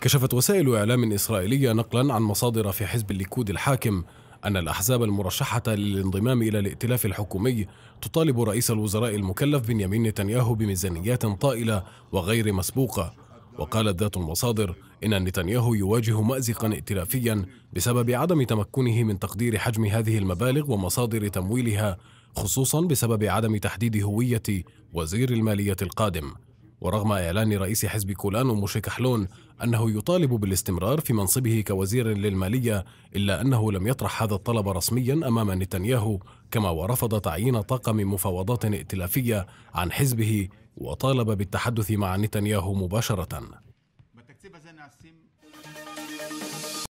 كشفت وسائل إعلام إسرائيلية نقلا عن مصادر في حزب الليكود الحاكم أن الأحزاب المرشحة للانضمام إلى الائتلاف الحكومي تطالب رئيس الوزراء المكلف بنيامين نتنياهو بميزانيات طائلة وغير مسبوقة وقالت ذات المصادر إن نتنياهو يواجه مأزقا ائتلافيا بسبب عدم تمكنه من تقدير حجم هذه المبالغ ومصادر تمويلها خصوصا بسبب عدم تحديد هوية وزير المالية القادم ورغم إعلان رئيس حزب كولان موشي كحلون أنه يطالب بالاستمرار في منصبه كوزير للمالية إلا أنه لم يطرح هذا الطلب رسميا أمام نتنياهو كما ورفض تعيين طاقم مفاوضات ائتلافية عن حزبه وطالب بالتحدث مع نتنياهو مباشرة